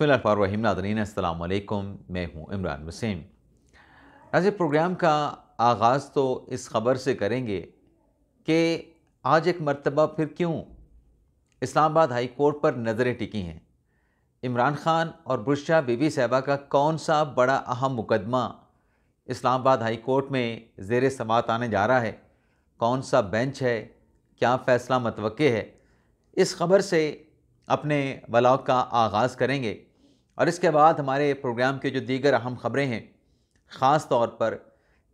بسم اللہ الرحمن الرحیم ناظرین السلام علیکم میں ہوں عمران وسیم ایسے پروگرام کا آغاز تو اس خبر سے کریں گے کہ آج ایک مرتبہ پھر کیوں اسلام آباد ہائی کورٹ پر نظریں ٹکی ہیں عمران خان اور برشا بی بی صاحبہ کا کون سا بڑا اہم مقدمہ اسلام آباد ہائی کورٹ میں زیر سماعت آنے جا رہا ہے کون سا بینچ ہے کیا فیصلہ متوقع ہے اس خبر سے اپنے بلاد کا آغاز کریں گے اور اس کے بعد ہمارے پروگرام کے جو دیگر اہم خبریں ہیں خاص طور پر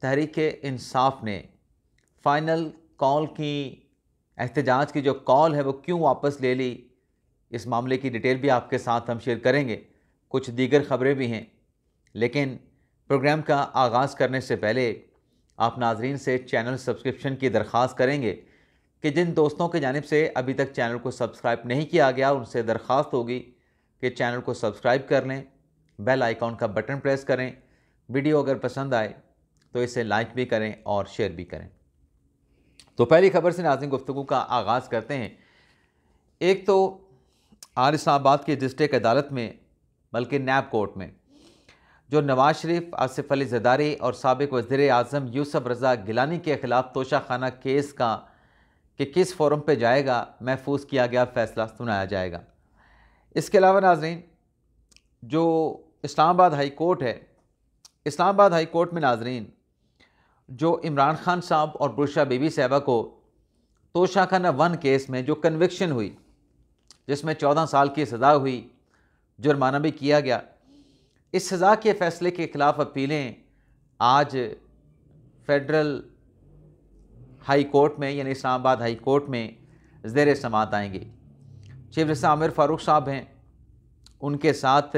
تحریک انصاف نے فائنل کال کی احتجاج کی جو کال ہے وہ کیوں واپس لے لی اس معاملے کی ڈیٹیل بھی آپ کے ساتھ ہم شیئر کریں گے کچھ دیگر خبریں بھی ہیں لیکن پروگرام کا آغاز کرنے سے پہلے آپ ناظرین سے چینل سبسکرپشن کی درخواست کریں گے کہ جن دوستوں کی جانب سے ابھی تک چینل کو سبسکرائب نہیں کیا گیا ان سے درخواست ہوگی کہ چینل کو سبسکرائب کر لیں بیل آئیکن کا بٹن پریس کریں ویڈیو اگر پسند آئے تو اسے لائک بھی کریں اور شیئر بھی کریں تو پہلی خبر سے ناظرین گفتگو کا آغاز کرتے ہیں ایک تو آر اسلام آباد کی ڈسٹرک عدالت میں بلکہ نیب کورٹ میں جو نواز شریف آصف علی زداری اور سابق وزیر اعظم یوسف رضا گیلانی کے خلاف توشہ خانہ کیس کا کہ کس فورم پہ جائے گا محفوظ کیا گیا فیصلہ سنایا جائے گا اس کے علاوہ ناظرین جو اسلام آباد ہائی کورٹ ہے اسلام آباد ہائی کورٹ میں ناظرین جو عمران خان صاحب اور برشا بی بی صاحبہ کو خانہ ون کیس میں جو کنوکشن ہوئی جس میں چودہ سال کی سزا ہوئی جرمانہ بھی کیا گیا اس سزا کے فیصلے کے خلاف اپیلیں آج فیڈرل ہائی کورٹ میں یعنی اسلام آباد ہائی کورٹ میں زیر سماعت آئیں گی چیف جسٹس عامر فاروق صاحب ہیں ان کے ساتھ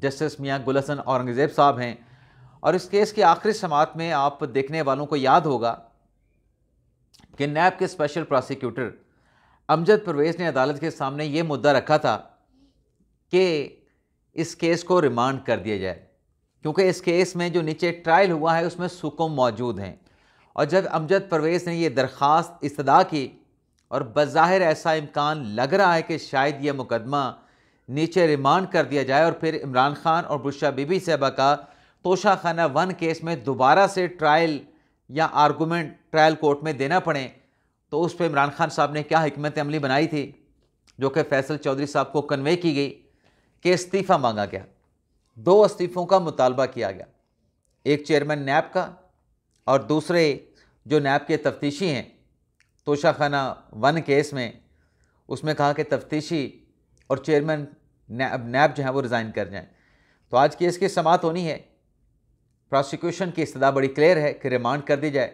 جسٹس میاں گل حسن اورنگزیب صاحب ہیں اور اس کیس کی آخری سماعت میں آپ دیکھنے والوں کو یاد ہوگا کہ نیب کے اسپیشل پراسیکیوٹر امجد پرویز نے عدالت کے سامنے یہ مدعا رکھا تھا کہ اس کیس کو ریمانڈ کر دیا جائے کیونکہ اس کیس میں جو نیچے ٹرائل ہوا ہے اس میں سکم موجود ہیں اور جب امجد پرویز نے یہ درخواست استدا کی اور بظاہر ایسا امکان لگ رہا ہے کہ شاید یہ مقدمہ نیچے ریمانڈ کر دیا جائے اور پھر عمران خان اور بشا بی بی صاحبہ کا توشہ خانہ ون کیس میں دوبارہ سے ٹرائل یا آرگومنٹ ٹرائل کورٹ میں دینا پڑے تو اس پہ عمران خان صاحب نے کیا حکمت عملی بنائی تھی جو کہ فیصل چودھری صاحب کو کنوے کی گئی کہ استعفیٰ مانگا گیا دو استعفوں کا مطالبہ کیا گیا ایک چیئرمین نیب کا اور دوسرے جو نیب کے تفتیشی ہیں توشہ خانہ ون کیس میں اس میں کہا کہ تفتیشی اور چیئرمین نیب نیب جو ہیں وہ ریزائن کر جائیں تو آج کیس کی سماعت ہونی ہے پراسیکیوشن کی استدا بڑی کلیئر ہے کہ ریمانڈ کر دی جائے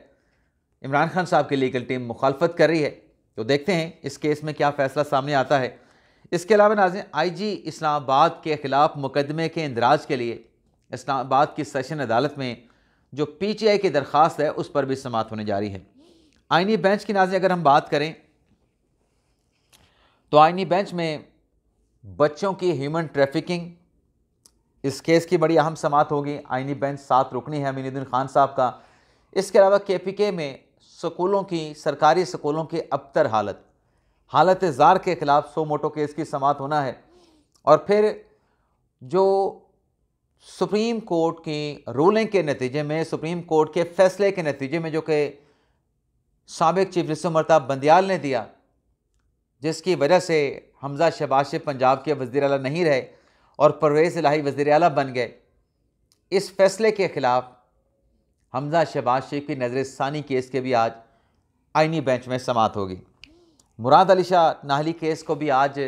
عمران خان صاحب کی لیگل ٹیم مخالفت کر رہی ہے تو دیکھتے ہیں اس کیس میں کیا فیصلہ سامنے آتا ہے اس کے علاوہ ناظرین آئی جی اسلام آباد کے خلاف مقدمے کے اندراج کے لیے اسلام آباد کی سیشن عدالت میں جو پی ٹی آئی کی درخواست ہے اس پر بھی سماعت ہونے جاری ہے آئینی بینچ کی ناظرین اگر ہم بات کریں تو آئینی بینچ میں بچوں کی ہیومن ٹریفکنگ اس کیس کی بڑی اہم سماعت ہوگی آئینی بینچ ساتھ رکنی ہے امین الدین خان صاحب کا اس کے علاوہ کے پی کے میں سکولوں کی سرکاری سکولوں کی ابتر حالت حالت زار کے خلاف سو موٹو کیس کی سماعت ہونا ہے اور پھر جو سپریم کورٹ کی رولنگ کے نتیجے میں سپریم کورٹ کے فیصلے کے نتیجے میں جو کہ سابق چیف جسٹس مرتاب بندیال نے دیا جس کی وجہ سے حمزہ شہباز شیف پنجاب کے وزیر اعلیٰ نہیں رہے اور پرویز الہی وزیر اعلیٰ بن گئے اس فیصلے کے خلاف حمزہ شہباز شیف کی نظر ثانی کیس کے بھی آج آئینی بینچ میں سماعت ہوگی مراد علی شاہ ناہلی کیس کو بھی آج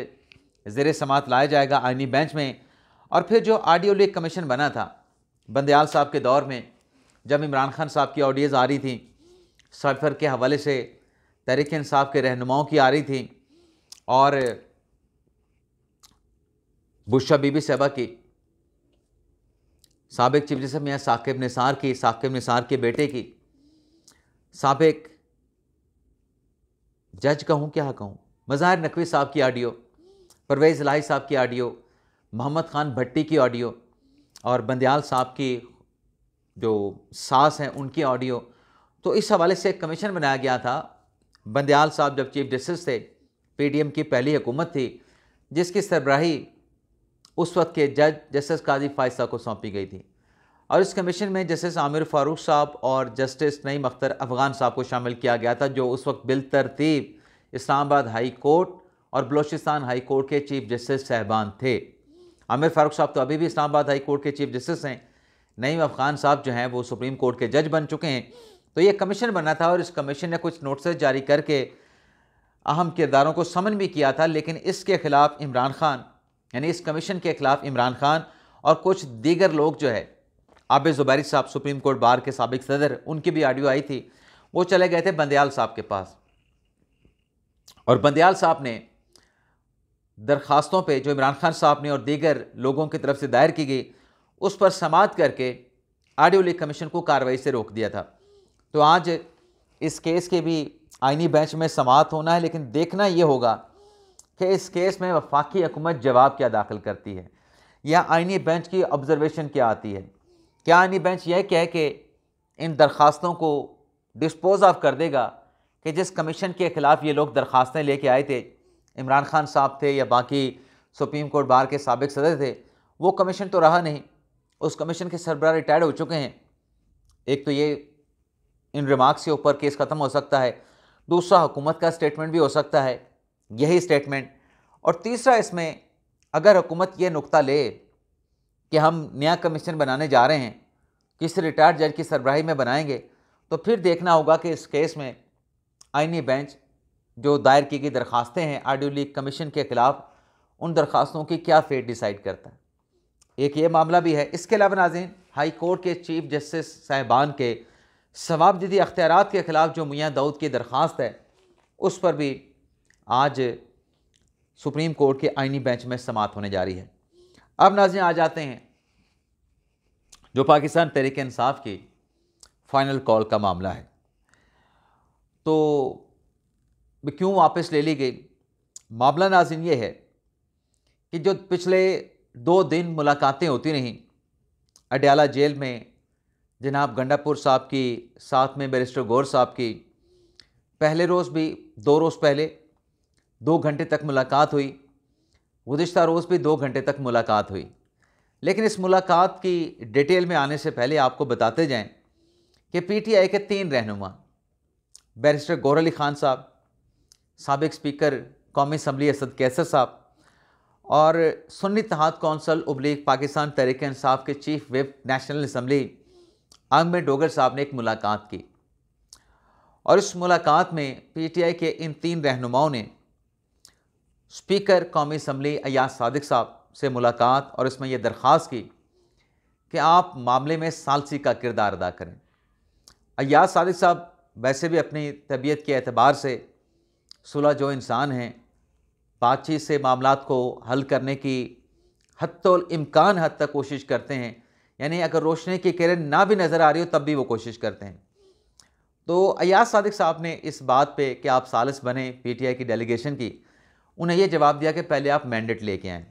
زیر سماعت لایا جائے گا آئینی بینچ میں اور پھر جو آڈیو لیک کمیشن بنا تھا بندیال صاحب کے دور میں جب عمران خان صاحب کی آڈیوز آ رہی تھیں سفر کے حوالے سے تحریک انصاف کے رہنماؤں کی آ رہی تھیں اور بشا بی بی صاحبہ کی سابق چیف جسٹس میں ثاقب نثار کی ثاقب نثار کے بیٹے کی سابق جج کہوں کیا کہوں مظاہر نقوی صاحب کی آڈیو پرویز الہی صاحب کی آڈیو محمد خان بھٹی کی آڈیو اور بندیال صاحب کی جو ساس ہیں ان کی آڈیو تو اس حوالے سے ایک کمیشن بنایا گیا تھا بندیال صاحب جب چیف جسٹس تھے پی ڈی ایم کی پہلی حکومت تھی جس کی سربراہی اس وقت کے جج جسٹس فائز صاحب کو سونپی گئی تھی اور اس کمیشن میں جسٹس عامر فاروق صاحب اور جسٹس نعیم اختر افغان صاحب کو شامل کیا گیا تھا جو اس وقت بالترتیب اسلام آباد ہائی کورٹ اور بلوچستان ہائی کورٹ کے چیف جسٹس صاحبان تھے عامر فاروق صاحب تو ابھی بھی اسلام آباد ہائی کورٹ کے چیف جسٹس ہیں نعیم افغان صاحب جو ہیں وہ سپریم کورٹ کے جج بن چکے ہیں تو یہ کمیشن بنا تھا اور اس کمیشن نے کچھ نوٹسز جاری کر کے اہم کرداروں کو سمن بھی کیا تھا لیکن اس کے خلاف عمران خان یعنی اس کمیشن کے خلاف عمران خان اور کچھ دیگر لوگ جو ہے آب زبیری صاحب سپریم کورٹ بار کے سابق صدر ان کی بھی آڈیو آئی تھی وہ چلے گئے تھے بندیال صاحب کے پاس اور بندیال صاحب نے درخواستوں پہ جو عمران خان صاحب نے اور دیگر لوگوں کی طرف سے دائر کی گئی اس پر سماعت کر کے آڈیو لیک کمیشن کو کاروائی سے روک دیا تھا تو آج اس کیس کے بھی آئینی بینچ میں سماعت ہونا ہے لیکن دیکھنا یہ ہوگا کہ اس کیس میں وفاقی حکومت جواب کیا داخل کرتی ہے یا آئینی بینچ کی آبزرویشن کیا آتی ہے کیا آئینی بینچ یہ کہہ کہ ان درخواستوں کو ڈسپوز آف کر دے گا کہ جس کمیشن کے خلاف یہ لوگ درخواستیں لے کے آئے تھے عمران خان صاحب تھے یا باقی سپریم کورٹ بار کے سابق صدر تھے وہ کمیشن تو رہا نہیں اس کمیشن کے سربراہ ریٹائر ہو چکے ہیں ایک تو یہ ان ریمارکس کے اوپر کیس ختم ہو سکتا ہے دوسرا حکومت کا اسٹیٹمنٹ بھی ہو سکتا ہے یہی اسٹیٹمنٹ اور تیسرا اس میں اگر حکومت یہ نقطہ لے کہ ہم نیا کمیشن بنانے جا رہے ہیں کسی ریٹائرڈ جج کی سربراہی میں بنائیں گے تو پھر دیکھنا ہوگا کہ اس کیس میں آئینی بینچ جو دائر کی گئی درخواستیں ہیں آڈیو لیگ کمیشن کے خلاف ان درخواستوں کی کیا فیٹ ڈیسائیڈ کرتا ہے ایک یہ معاملہ بھی ہے اس کے علاوہ ناظرین ہائی کورٹ کے چیف جسٹس صاحبان کے دیدی اختیارات کے خلاف جو میاں دعوت کی درخواست ہے اس پر بھی آج سپریم کورٹ کے آئینی بینچ میں سماعت ہونے جاری ہے اب ناظرین آ جاتے ہیں جو پاکستان تحریک انصاف کی فائنل کال کا معاملہ ہے تو کیوں واپس لے لی گئی معاملہ ناظرین یہ ہے کہ جو پچھلے دو دن ملاقاتیں ہوتی رہیں اڈیالہ جیل میں جناب گنڈا پور صاحب کی ساتھ میں بیرسٹر گور صاحب کی پہلے روز بھی دو روز پہلے دو گھنٹے تک ملاقات ہوئی گزشتہ روز بھی دو گھنٹے تک ملاقات ہوئی لیکن اس ملاقات کی ڈیٹیل میں آنے سے پہلے آپ کو بتاتے جائیں کہ پی ٹی آئی کے تین رہنما بیرسٹر گور علی خان صاحب سابق اسپیکر قومی اسمبلی اسد کیسر صاحب اور سنی اتحاد کونسل ابلیغ پاکستان تحریک انصاف کے چیف ویب نیشنل اسمبلی آنگ میں ڈوگر صاحب نے ایک ملاقات کی اور اس ملاقات میں پی ٹی آئی کے ان تین رہنماؤں نے اسپیکر قومی اسمبلی ایاز صادق صاحب سے ملاقات اور اس میں یہ درخواست کی کہ آپ معاملے میں سالسی کا کردار ادا کریں ایاز صادق صاحب ویسے بھی اپنی طبیعت کے اعتبار سے صلح جو انسان ہیں بات چیت سے معاملات کو حل کرنے کی حد الامکان حد تک کوشش کرتے ہیں یعنی اگر روشنی کی کرن نہ بھی نظر آ رہی ہو تب بھی وہ کوشش کرتے ہیں تو ایاز صادق صاحب نے اس بات پہ کہ آپ سالس بنے پی ٹی آئی کی ڈیلیگیشن کی انہیں یہ جواب دیا کہ پہلے آپ مینڈیٹ لے کے آئیں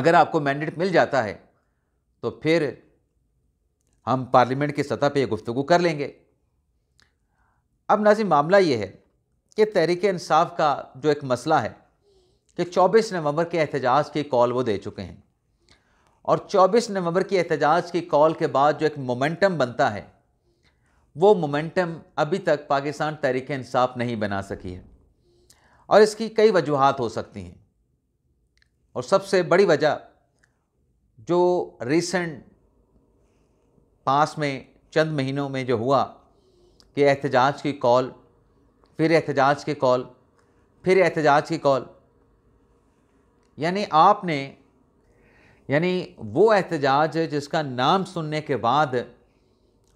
اگر آپ کو مینڈیٹ مل جاتا ہے تو پھر ہم پارلیمنٹ کی سطح پہ یہ گفتگو کر لیں گے اب ناظرین معاملہ یہ ہے کہ تحریک انصاف کا جو ایک مسئلہ ہے کہ چوبیس نومبر کے احتجاج کی کال وہ دے چکے ہیں اور چوبیس نومبر کی احتجاج کی کال کے بعد جو ایک مومنٹم بنتا ہے وہ مومنٹم ابھی تک پاکستان تحریک انصاف نہیں بنا سکی ہے اور اس کی کئی وجوہات ہو سکتی ہیں اور سب سے بڑی وجہ جو ریسنٹ پاس میں چند مہینوں میں جو ہوا کہ احتجاج کی کال پھر احتجاج کی کال پھر احتجاج کی کال یعنی آپ نے یعنی وہ احتجاج جس کا نام سننے کے بعد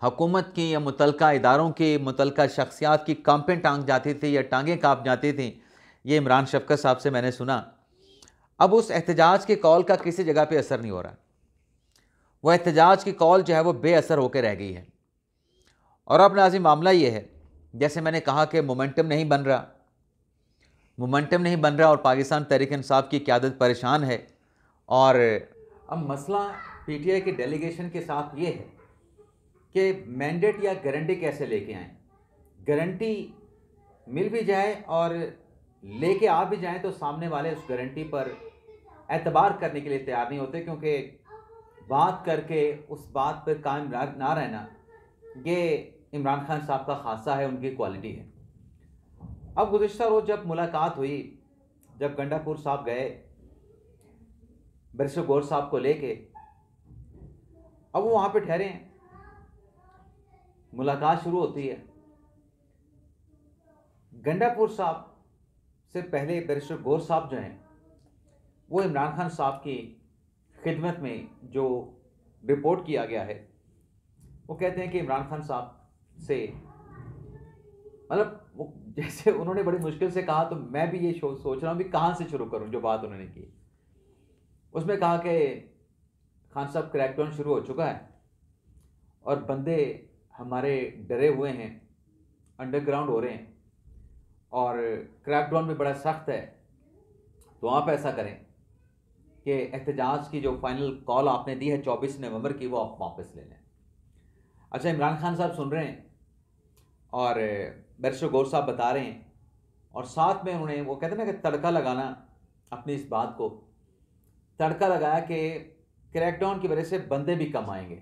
حکومت کی یا متعلقہ اداروں کی متعلقہ شخصیات کی کمپیں ٹانگ جاتی تھی یا ٹانگیں کانپ جاتی تھیں یہ عمران شفقت صاحب سے میں نے سنا اب اس احتجاج کی کال کا کسی جگہ پہ اثر نہیں ہو رہا وہ احتجاج کی کال جو ہے وہ بے اثر ہو کے رہ گئی ہے اور اب نازی معاملہ یہ ہے جیسے میں نے کہا کہ مومنٹم نہیں بن رہا مومنٹم نہیں بن رہا اور پاکستان تحریک انصاف کی قیادت پریشان ہے اور اب مسئلہ پی ٹی آئی کے ڈیلیگیشن کے ساتھ یہ ہے کہ مینڈیٹ یا گارنٹی کیسے لے کے آئیں گارنٹی مل بھی جائے اور لے کے آ بھی جائیں تو سامنے والے اس گارنٹی پر اعتبار کرنے کے لیے تیار نہیں ہوتے کیونکہ بات کر کے اس بات پر قائم نہ رہنا یہ عمران خان صاحب کا خاصہ ہے ان کی کوالٹی ہے اب گزشتہ روز جب ملاقات ہوئی جب گنڈا پور صاحب گئے بیرسٹر گور صاحب کو لے کے اب وہ وہاں پہ ٹھہرے ہیں ملاقات شروع ہوتی ہے گنڈا پور صاحب سے پہلے بیرسٹر گور صاحب جو ہیں وہ عمران خان صاحب کی خدمت میں جو رپورٹ کیا گیا ہے وہ کہتے ہیں کہ عمران خان صاحب سے مطلب وہ جیسے انہوں نے بڑی مشکل سے کہا تو میں بھی یہ سوچ رہا ہوں بھی کہاں سے شروع کروں جو بات انہوں نے کی اس میں کہا کہ خان صاحب کریک ڈاؤن شروع ہو چکا ہے اور بندے ہمارے ڈرے ہوئے ہیں انڈر گراؤنڈ ہو رہے ہیں اور کریک ڈاؤن بھی بڑا سخت ہے تو آپ ایسا کریں کہ احتجاج کی جو فائنل کال آپ نے دی ہے چوبیس نومبر کی وہ آپ واپس لے لیں اچھا عمران خان صاحب سن رہے ہیں اور بیرسٹر گور صاحب بتا رہے ہیں اور ساتھ میں انہیں وہ کہتے ہیں نا کہ تڑکا لگانا اپنی اس بات کو تڑکا لگایا کہ کریک ڈاؤن کی وجہ سے بندے بھی کم آئیں گے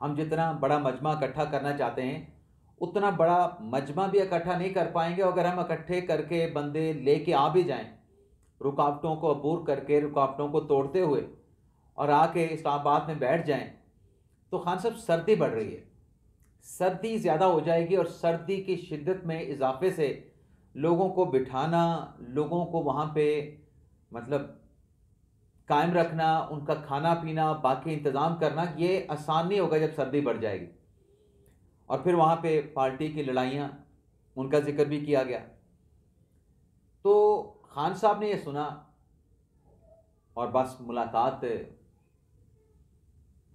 ہم جتنا بڑا مجمع اکٹھا کرنا چاہتے ہیں اتنا بڑا مجمع بھی اکٹھا نہیں کر پائیں گے اگر ہم اکٹھے کر کے بندے لے کے آ بھی جائیں رکاوٹوں کو عبور کر کے رکاوٹوں کو توڑتے ہوئے اور آ کے اسلام آباد میں بیٹھ جائیں تو خان صاحب سردی بڑھ رہی ہے سردی زیادہ ہو جائے گی اور سردی کی شدت میں اضافے سے لوگوں کو بٹھانا لوگوں کو وہاں پہ مطلب قائم رکھنا ان کا کھانا پینا باقی انتظام کرنا یہ آسان نہیں ہوگا جب سردی بڑھ جائے گی اور پھر وہاں پہ پارٹی کی لڑائیاں ان کا ذکر بھی کیا گیا تو خان صاحب نے یہ سنا اور بس ملاقات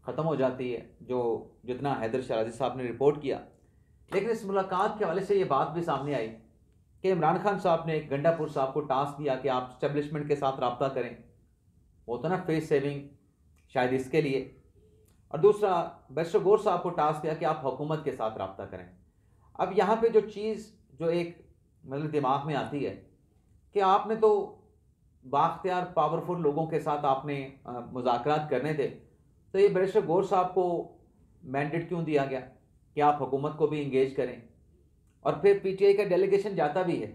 ختم ہو جاتی ہے جو جتنا حیدر شرازی صاحب نے رپورٹ کیا لیکن اس ملاقات کے حوالے سے یہ بات بھی سامنے آئی کہ عمران خان صاحب نے گنڈا پور صاحب کو ٹاسک دیا کہ آپ اسٹیبلشمنٹ کے ساتھ رابطہ کریں وہ ہوتا نا فیس سیونگ شاید اس کے لیے اور دوسرا بیش گور صاحب کو ٹاسک دیا کہ آپ حکومت کے ساتھ رابطہ کریں اب یہاں پہ جو چیز جو ایک مطلب دماغ میں آتی ہے کہ آپ نے تو باختیار پاورفل لوگوں کے ساتھ آپ نے مذاکرات کرنے تھے تو یہ بیسر گور صاحب کو مینڈیٹ کیوں دیا گیا کہ آپ حکومت کو بھی انگیج کریں اور پھر پی ٹی آئی کا ڈیلیگیشن جاتا بھی ہے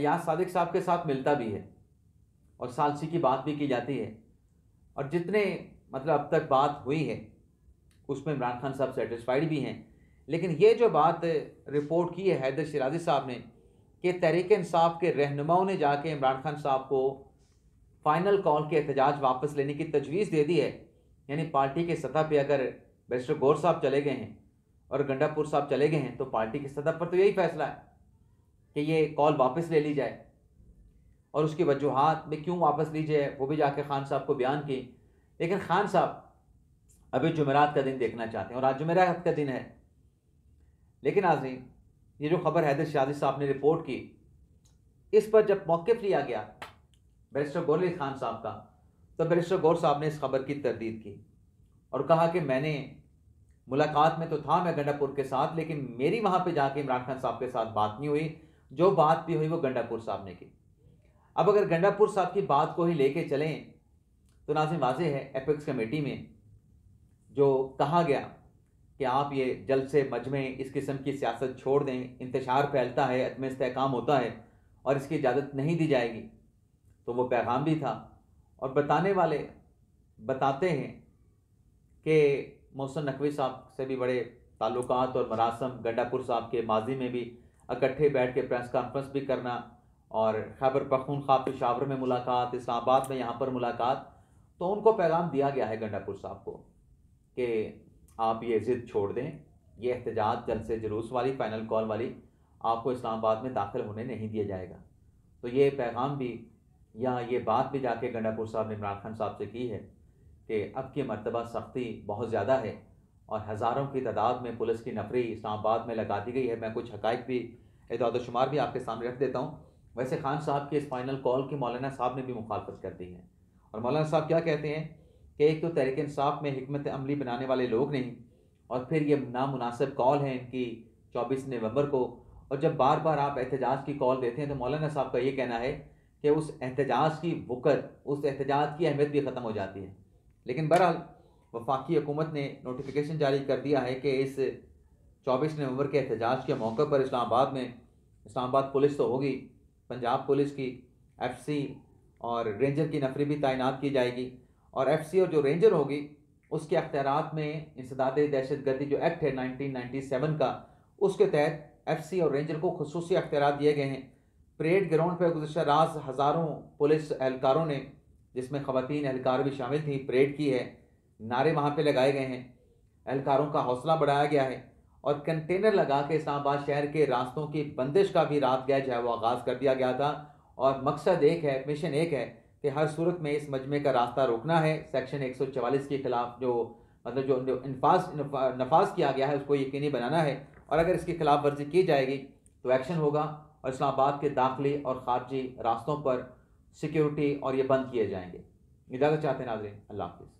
یہاں صادق صاحب کے ساتھ ملتا بھی ہے اور سالسی کی بات بھی کی جاتی ہے اور جتنے مطلب اب تک بات ہوئی ہے اس میں عمران خان صاحب سیٹسفائڈ بھی ہیں لیکن یہ جو بات رپورٹ کی ہے حیدر شرازی صاحب نے کہ تحریک انصاف کے رہنماؤں نے جا کے عمران خان صاحب کو فائنل کال کے احتجاج واپس لینے کی تجویز دے دی ہے یعنی پارٹی کے سطح پہ اگر بیسٹر گور صاحب چلے گئے ہیں اور گنڈا پور صاحب چلے گئے ہیں تو پارٹی کی سطح پر تو یہی فیصلہ ہے کہ یہ کال واپس لے لی جائے اور اس کی وجوہات میں کیوں واپس لیجیے وہ بھی جا کے خان صاحب کو بیان کی لیکن خان صاحب ابھی جمعرات کا دن دیکھنا چاہتے ہیں اور آج جمعرات کا دن ہے لیکن عظیم یہ جو خبر حیدر شادی صاحب نے رپورٹ کی اس پر جب موقف لیا گیا بیرسٹر گورلی خان صاحب کا تو بیرسٹر گور صاحب نے اس خبر کی تردید کی اور کہا کہ میں نے ملاقات میں تو تھا میں گنڈا پور کے ساتھ لیکن میری وہاں پہ جا کے عمران خان صاحب کے ساتھ بات نہیں ہوئی جو بات بھی ہوئی وہ گنڈا پور صاحب نے کی اب اگر گنڈا پور صاحب کی بات کو ہی لے کے چلیں تو ناظرین واضح ہے ایپیکس کمیٹی میں جو کہا گیا کہ آپ یہ جلد سے مجمع اس قسم کی سیاست چھوڑ دیں انتشار پھیلتا ہے عدم استحکام ہوتا ہے اور اس کی اجازت نہیں دی جائے گی تو وہ پیغام بھی تھا اور بتانے والے بتاتے ہیں کہ محسن نقوی صاحب سے بھی بڑے تعلقات اور مراسم گنڈا پور صاحب کے ماضی میں بھی اکٹھے بیٹھ کے پریس کانفرنس بھی کرنا اور خیبر پخون خواب پشاور میں ملاقات اسلام آباد میں یہاں پر ملاقات تو ان کو پیغام دیا گیا ہے گنڈا پور صاحب کو کہ آپ یہ ضد چھوڑ دیں یہ احتجاج جل سے جلوس والی فائنل کال والی آپ کو اسلام آباد میں داخل ہونے نہیں دیا جائے گا تو یہ پیغام بھی یا یہ بات بھی جا کے گنڈا پور صاحب نے عمران خان صاحب سے کی ہے کہ اب کی مرتبہ سختی بہت زیادہ ہے اور ہزاروں کی تعداد میں پولیس کی نفری اسلام آباد میں لگا دی گئی ہے میں کچھ حقائق بھی اعداد و شمار بھی آپ کے سامنے رکھ دیتا ہوں ویسے خان صاحب کے اس فائنل کال کی مولانا صاحب نے بھی مخالفت کر دی ہے اور مولانا صاحب کیا کہتے ہیں کہ ایک تو تحریک انصاف میں حکمت عملی بنانے والے لوگ نہیں اور پھر یہ نامناسب کال ہے ان کی چوبیس نومبر کو اور جب بار بار آپ احتجاج کی کال دیتے ہیں تو مولانا صاحب کا یہ کہنا ہے کہ اس احتجاج کی وقت اس احتجاج کی اہمیت بھی ختم ہو جاتی ہے لیکن بہرحال وفاقی حکومت نے نوٹیفیکیشن جاری کر دیا ہے کہ اس چوبیس نومبر کے احتجاج کے موقع پر اسلام آباد میں اسلام آباد پولیس تو ہوگی پنجاب پولیس کی ایف سی اور رینجر کی نفری بھی تعینات کی جائے گی اور ایف سی اور جو رینجر ہوگی اس کے اختیارات میں انسداد دہشت گردی جو ایکٹ ہے نائنٹین نائنٹی سیون کا اس کے تحت ایف سی اور رینجر کو خصوصی اختیارات دیے گئے ہیں پریڈ گراؤنڈ پہ گزشتہ راز ہزاروں پولیس اہلکاروں نے جس میں خواتین اہلکار بھی شامل تھیں پریڈ کی ہے نعرے وہاں پہ لگائے گئے ہیں اہلکاروں کا حوصلہ بڑھایا گیا ہے اور کنٹینر لگا کے اسلام آباد شہر کے راستوں کی بندش کا بھی رات گیج ہے وہ آغاز کر دیا گیا تھا اور مقصد ایک ہے مشن ایک ہے کہ ہر صورت میں اس مجمع کا راستہ روکنا ہے سیکشن ایک سو چوالیس کے خلاف جو مطلب جو انفاظ نفاذ کیا گیا ہے اس کو یقینی بنانا ہے اور اگر اس کی خلاف ورزی کی جائے گی تو ایکشن ہوگا اور اسلام آباد کے داخلی اور خارجی راستوں پر سیکیورٹی اور یہ بند کیے جائیں گے اجازت چاہتے ہیں ناظرین اللہ حافظ